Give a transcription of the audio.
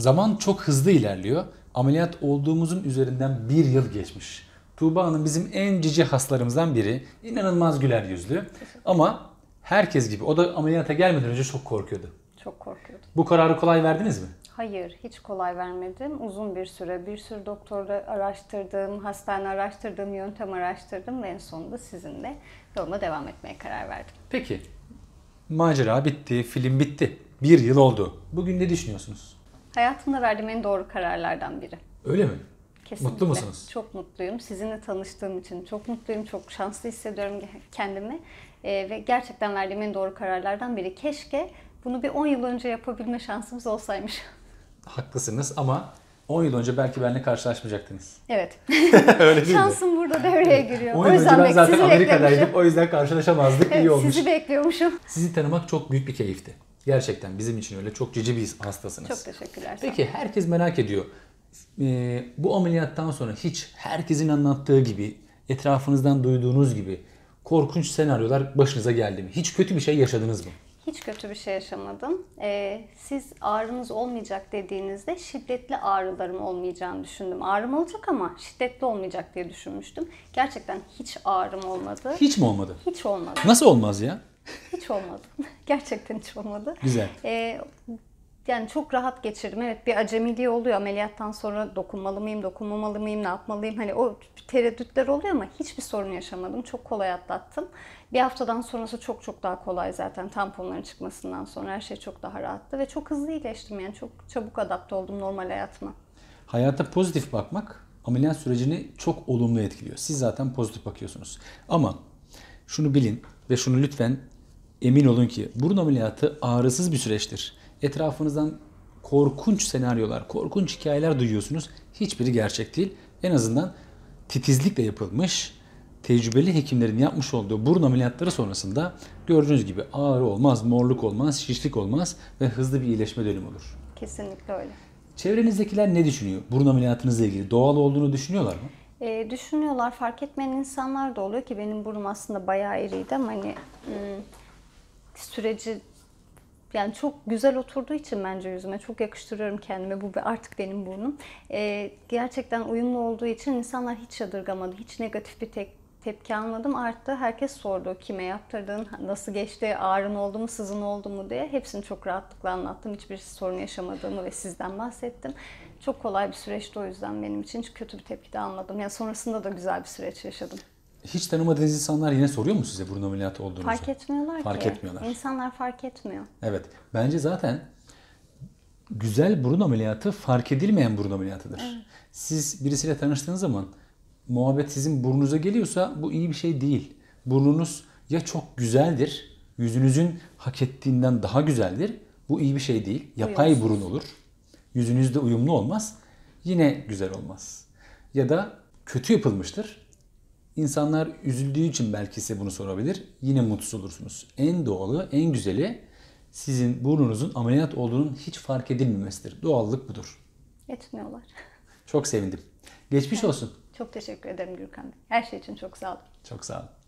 Zaman çok hızlı ilerliyor. Ameliyat olduğumuzun üzerinden bir yıl geçmiş. Tuğba Hanım bizim en cici hastalarımızdan biri. İnanılmaz güler yüzlü. Ama herkes gibi. O da ameliyata gelmeden önce çok korkuyordu. Çok korkuyordu. Bu kararı kolay verdiniz mi? Hayır, hiç kolay vermedim. Uzun bir süre, bir sürü doktorda araştırdım, hastane araştırdım, yöntem araştırdım ve en sonunda sizinle yoluma devam etmeye karar verdim. Peki, macera bitti, film bitti. Bir yıl oldu. Bugün ne düşünüyorsunuz? Hayatımda verdiğim en doğru kararlardan biri. Öyle mi? Kesinlikle. Mutlu musunuz? Çok mutluyum. Sizinle tanıştığım için çok mutluyum. Çok şanslı hissediyorum kendimi. Ee, ve gerçekten verdiğim en doğru kararlardan biri. Keşke bunu bir 10 yıl önce yapabilme şansımız olsaymış. Haklısınız ama 10 yıl önce belki benimle karşılaşmayacaktınız. Evet. öyle değil Şansım burada devreye giriyor. 10 yıl o yüzden önce ben zaten Amerika'daydım. O yüzden karşılaşamazdık. Evet, İyi olmuş. Sizi bekliyormuşum. Sizi tanımak çok büyük bir keyifti. Gerçekten bizim için öyle çok cici bir hastasınız. Çok teşekkürler. Peki herkes merak ediyor. Ee, bu ameliyattan sonra hiç herkesin anlattığı gibi, etrafınızdan duyduğunuz gibi korkunç senaryolar başınıza geldi mi? Hiç kötü bir şey yaşadınız mı? Hiç kötü bir şey yaşamadım. Ee, siz ağrınız olmayacak dediğinizde şiddetli ağrılarım olmayacağını düşündüm. Ağrım olacak ama şiddetli olmayacak diye düşünmüştüm. Gerçekten hiç ağrım olmadı. Hiç mi olmadı? Hiç olmadı. Nasıl olmaz ya? olmadı. Gerçekten hiç olmadı. Güzel. Ee, yani çok rahat geçirdim. Evet bir acemiliği oluyor ameliyattan sonra dokunmalı mıyım, dokunmamalı mıyım, ne yapmalıyım? Hani o tereddütler oluyor ama hiçbir sorun yaşamadım. Çok kolay atlattım. Bir haftadan sonrası çok çok daha kolay zaten tamponların çıkmasından sonra her şey çok daha rahattı ve çok hızlı iyileştim yani çok çabuk adapte oldum normal hayatıma. Hayata pozitif bakmak ameliyat sürecini çok olumlu etkiliyor. Siz zaten pozitif bakıyorsunuz. Ama şunu bilin ve şunu lütfen Emin olun ki burun ameliyatı ağrısız bir süreçtir. Etrafınızdan korkunç senaryolar, korkunç hikayeler duyuyorsunuz. Hiçbiri gerçek değil. En azından titizlikle yapılmış, tecrübeli hekimlerin yapmış olduğu burun ameliyatları sonrasında gördüğünüz gibi ağrı olmaz, morluk olmaz, şişlik olmaz ve hızlı bir iyileşme dönemi olur. Kesinlikle öyle. Çevrenizdekiler ne düşünüyor? Burun ameliyatınızla ilgili doğal olduğunu düşünüyorlar mı? E, düşünüyorlar. Fark etmeyen insanlar da oluyor ki benim burnum aslında bayağı iriydi ama hani hmm, süreci yani çok güzel oturduğu için bence yüzüme çok yakıştırıyorum kendime bu artık benim burnum. Ee, gerçekten uyumlu olduğu için insanlar hiç yadırgamadı. Hiç negatif bir tek, tepki almadım. Arttı herkes sordu kime yaptırdın, nasıl geçti, ağrın oldu mu, sızın oldu mu diye. Hepsini çok rahatlıkla anlattım. Hiçbir sorun yaşamadığımı ve sizden bahsettim. Çok kolay bir süreçti o yüzden benim için. Hiç kötü bir tepki de almadım. Yani sonrasında da güzel bir süreç yaşadım hiç tanımadığınız insanlar yine soruyor mu size burun ameliyatı olduğunuzu? Fark etmiyorlar fark ki. etmiyorlar. İnsanlar fark etmiyor. Evet. Bence zaten güzel burun ameliyatı fark edilmeyen burun ameliyatıdır. Evet. Siz birisiyle tanıştığınız zaman muhabbet sizin burnunuza geliyorsa bu iyi bir şey değil. Burnunuz ya çok güzeldir, yüzünüzün hak ettiğinden daha güzeldir. Bu iyi bir şey değil. Yapay burun olur. Yüzünüzde uyumlu olmaz. Yine güzel olmaz. Ya da kötü yapılmıştır İnsanlar üzüldüğü için belki size bunu sorabilir. Yine mutsuz olursunuz. En doğalı, en güzeli sizin burnunuzun ameliyat olduğunun hiç fark edilmemesidir. Doğallık budur. Etmiyorlar. Çok sevindim. Geçmiş evet. olsun. Çok teşekkür ederim Gürkan Bey. Her şey için çok sağ olun. Çok sağ olun.